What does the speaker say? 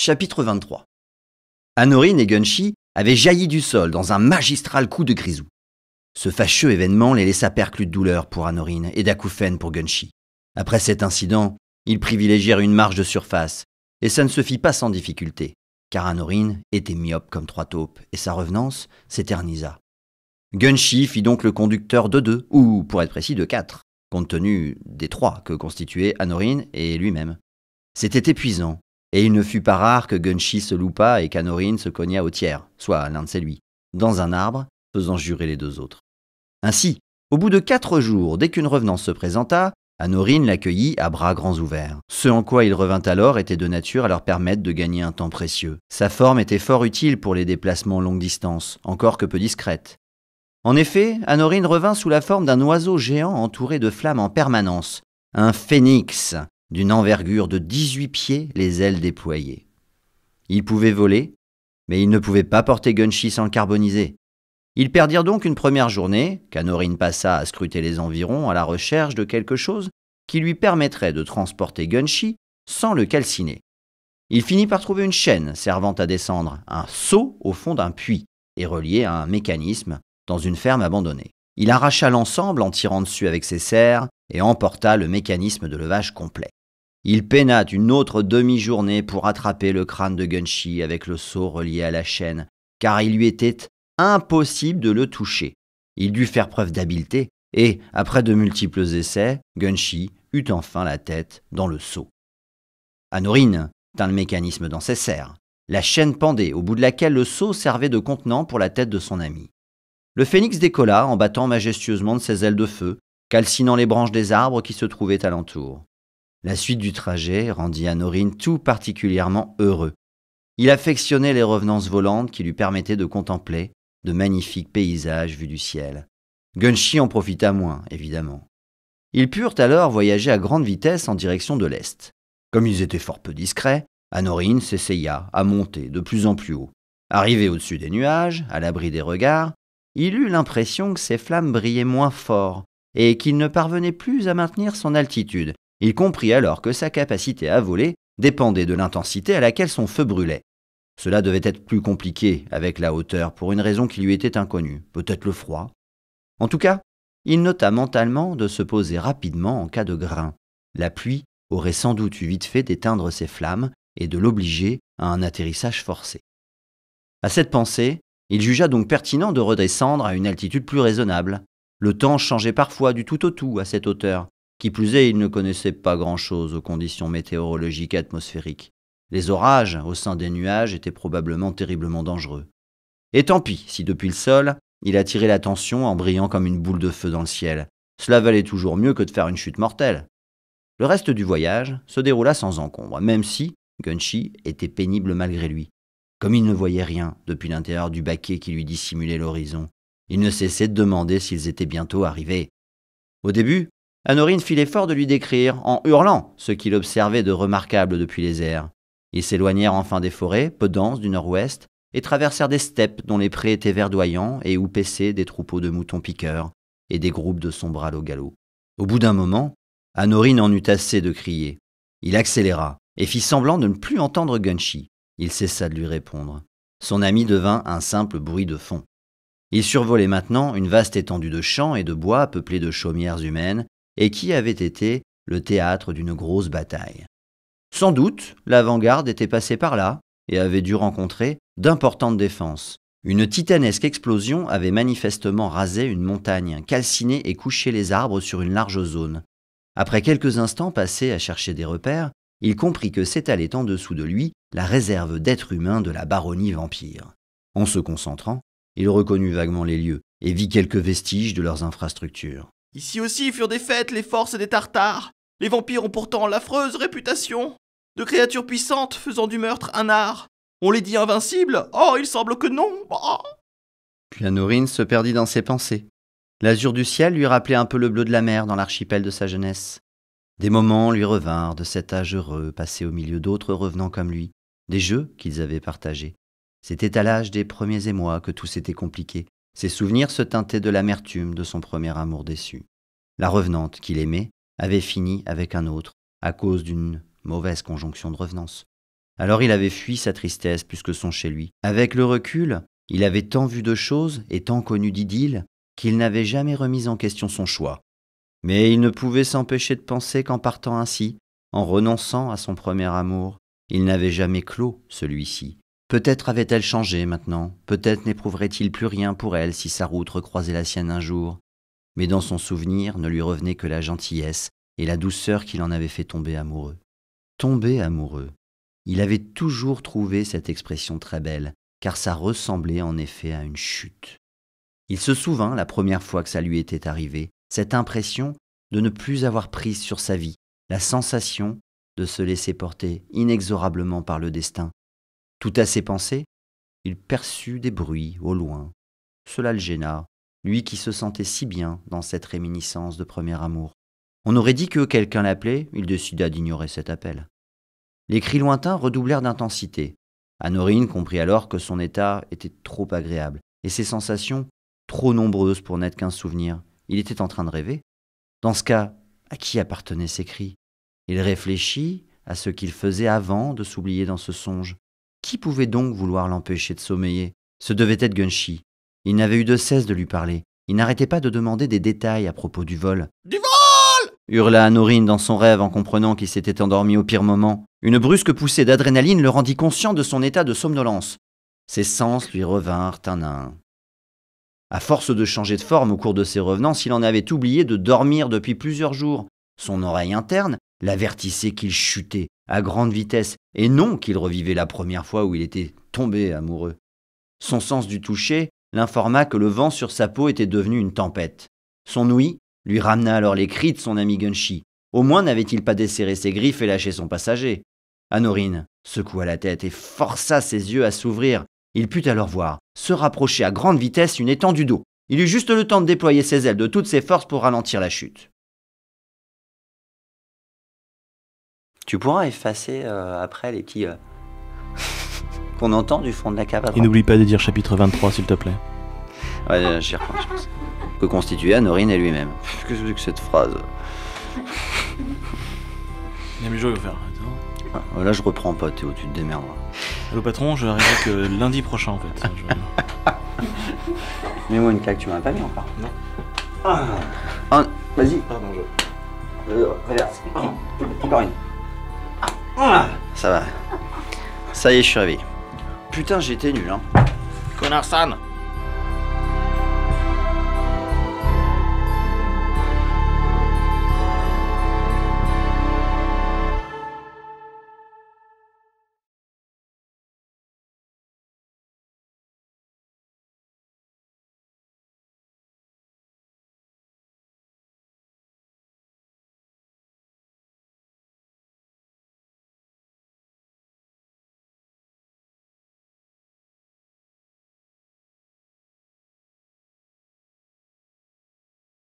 Chapitre 23 Anorine et Gunshi avaient jailli du sol dans un magistral coup de grisou. Ce fâcheux événement les laissa perclus de douleur pour Anorine et d'acouphènes pour Gunshi. Après cet incident, ils privilégièrent une marge de surface, et ça ne se fit pas sans difficulté, car Anorine était myope comme trois taupes, et sa revenance s'éternisa. Gunshi fit donc le conducteur de deux, ou pour être précis de quatre, compte tenu des trois que constituaient Anorine et lui-même. C'était épuisant, et il ne fut pas rare que Gunshi se loupa et qu'Anorine se cogna au tiers, soit l'un de ses lui, dans un arbre, faisant jurer les deux autres. Ainsi, au bout de quatre jours, dès qu'une revenance se présenta, Anorine l'accueillit à bras grands ouverts. Ce en quoi il revint alors était de nature à leur permettre de gagner un temps précieux. Sa forme était fort utile pour les déplacements longue distance, encore que peu discrète. En effet, Anorine revint sous la forme d'un oiseau géant entouré de flammes en permanence, un phénix, d'une envergure de 18 pieds, les ailes déployées. Ils pouvaient voler, mais ils ne pouvaient pas porter Gunshi sans le carboniser. Ils perdirent donc une première journée, qu'Anorine passa à scruter les environs à la recherche de quelque chose qui lui permettrait de transporter Gunshi sans le calciner. Il finit par trouver une chaîne servant à descendre un seau au fond d'un puits et relié à un mécanisme dans une ferme abandonnée. Il arracha l'ensemble en tirant dessus avec ses serres et emporta le mécanisme de levage complet. Il peina une autre demi-journée pour attraper le crâne de Gunshi avec le seau relié à la chaîne, car il lui était impossible de le toucher. Il dut faire preuve d'habileté, et, après de multiples essais, Gunshi eut enfin la tête dans le seau. Anorine tint le mécanisme dans ses serres. La chaîne pendait, au bout de laquelle le seau servait de contenant pour la tête de son ami. Le phénix décolla en battant majestueusement de ses ailes de feu, calcinant les branches des arbres qui se trouvaient alentour. La suite du trajet rendit à tout particulièrement heureux. Il affectionnait les revenances volantes qui lui permettaient de contempler de magnifiques paysages vus du ciel. Gunshi en profita moins, évidemment. Ils purent alors voyager à grande vitesse en direction de l'Est. Comme ils étaient fort peu discrets, Anorine s'essaya à monter de plus en plus haut. Arrivé au-dessus des nuages, à l'abri des regards, il eut l'impression que ses flammes brillaient moins fort et qu'il ne parvenait plus à maintenir son altitude, il comprit alors que sa capacité à voler dépendait de l'intensité à laquelle son feu brûlait. Cela devait être plus compliqué avec la hauteur pour une raison qui lui était inconnue, peut-être le froid. En tout cas, il nota mentalement de se poser rapidement en cas de grain. La pluie aurait sans doute eu vite fait d'éteindre ses flammes et de l'obliger à un atterrissage forcé. À cette pensée, il jugea donc pertinent de redescendre à une altitude plus raisonnable. Le temps changeait parfois du tout au tout à cette hauteur, qui plus est, il ne connaissait pas grand-chose aux conditions météorologiques et atmosphériques. Les orages au sein des nuages étaient probablement terriblement dangereux. Et tant pis si depuis le sol, il attirait l'attention en brillant comme une boule de feu dans le ciel. Cela valait toujours mieux que de faire une chute mortelle. Le reste du voyage se déroula sans encombre, même si Gunshi était pénible malgré lui. Comme il ne voyait rien depuis l'intérieur du baquet qui lui dissimulait l'horizon, il ne cessait de demander s'ils étaient bientôt arrivés. Au début, Anorine fit l'effort de lui décrire, en hurlant, ce qu'il observait de remarquable depuis les airs. Ils s'éloignèrent enfin des forêts, peu denses du nord-ouest, et traversèrent des steppes dont les prés étaient verdoyants et où paissaient des troupeaux de moutons piqueurs et des groupes de sombrales au galop. Au bout d'un moment, Anorine en eut assez de crier. Il accéléra et fit semblant de ne plus entendre Gunshi. Il cessa de lui répondre. Son ami devint un simple bruit de fond. Il survolait maintenant une vaste étendue de champs et de bois peuplés de chaumières humaines et qui avait été le théâtre d'une grosse bataille. Sans doute, l'avant-garde était passée par là et avait dû rencontrer d'importantes défenses. Une titanesque explosion avait manifestement rasé une montagne, calciné et couché les arbres sur une large zone. Après quelques instants passés à chercher des repères, il comprit que s'étalait en dessous de lui la réserve d'êtres humains de la baronnie vampire. En se concentrant, il reconnut vaguement les lieux et vit quelques vestiges de leurs infrastructures. Ici aussi furent défaites les forces des Tartares. Les vampires ont pourtant l'affreuse réputation de créatures puissantes faisant du meurtre un art. On les dit invincibles Oh, il semble que non oh. Puis Anourine se perdit dans ses pensées. L'azur du ciel lui rappelait un peu le bleu de la mer dans l'archipel de sa jeunesse. Des moments lui revinrent de cet âge heureux passé au milieu d'autres revenants comme lui, des jeux qu'ils avaient partagés. C'était à l'âge des premiers émois que tout s'était compliqué, ses souvenirs se teintaient de l'amertume de son premier amour déçu. La revenante qu'il aimait avait fini avec un autre à cause d'une mauvaise conjonction de revenance. Alors il avait fui sa tristesse plus que son chez lui. Avec le recul, il avait tant vu de choses et tant connu d'idylles qu'il n'avait jamais remis en question son choix. Mais il ne pouvait s'empêcher de penser qu'en partant ainsi, en renonçant à son premier amour, il n'avait jamais clos celui-ci, Peut-être avait-elle changé maintenant, peut-être n'éprouverait-il plus rien pour elle si sa route recroisait la sienne un jour, mais dans son souvenir ne lui revenait que la gentillesse et la douceur qui l'en avait fait tomber amoureux. Tomber amoureux. Il avait toujours trouvé cette expression très belle, car ça ressemblait en effet à une chute. Il se souvint la première fois que ça lui était arrivé, cette impression de ne plus avoir prise sur sa vie, la sensation de se laisser porter inexorablement par le destin, tout à ses pensées, il perçut des bruits au loin. Cela le gêna, lui qui se sentait si bien dans cette réminiscence de premier amour. On aurait dit que quelqu'un l'appelait, il décida d'ignorer cet appel. Les cris lointains redoublèrent d'intensité. Anorine comprit alors que son état était trop agréable, et ses sensations trop nombreuses pour n'être qu'un souvenir. Il était en train de rêver. Dans ce cas, à qui appartenaient ces cris Il réfléchit à ce qu'il faisait avant de s'oublier dans ce songe. Qui pouvait donc vouloir l'empêcher de sommeiller Ce devait être Gunshi. Il n'avait eu de cesse de lui parler. Il n'arrêtait pas de demander des détails à propos du vol. Du vol hurla norine dans son rêve en comprenant qu'il s'était endormi au pire moment. Une brusque poussée d'adrénaline le rendit conscient de son état de somnolence. Ses sens lui revinrent un à un. À force de changer de forme au cours de ses revenances, il en avait oublié de dormir depuis plusieurs jours. Son oreille interne l'avertissait qu'il chutait à grande vitesse, et non qu'il revivait la première fois où il était tombé amoureux. Son sens du toucher l'informa que le vent sur sa peau était devenu une tempête. Son ouïe lui ramena alors les cris de son ami Gunshi. Au moins n'avait-il pas desserré ses griffes et lâché son passager. Honorine secoua la tête et força ses yeux à s'ouvrir. Il put alors voir se rapprocher à grande vitesse une étendue d'eau. Il eut juste le temps de déployer ses ailes de toutes ses forces pour ralentir la chute. Tu pourras effacer euh, après les petits euh, qu'on entend du fond de la cave. Avant. Et n'oublie pas de dire chapitre 23, s'il te plaît. Ouais, euh, j'y reprends, je pense. Que constituait Norine et lui-même. Qu'est-ce que c'est que cette phrase a mes jours faut faire. Ah, là, je reprends pas, Théo, tu te démerdes. Le patron, je n'arrive que lundi prochain, en fait. mets mais moi, une claque, tu m'as pas mis encore. Non. Ah. Ah, vas-y. Pardon, je. regarde. Encore une. Ah, ça va. Ça y est, je suis ravi. Putain, j'étais nul, hein. Connard san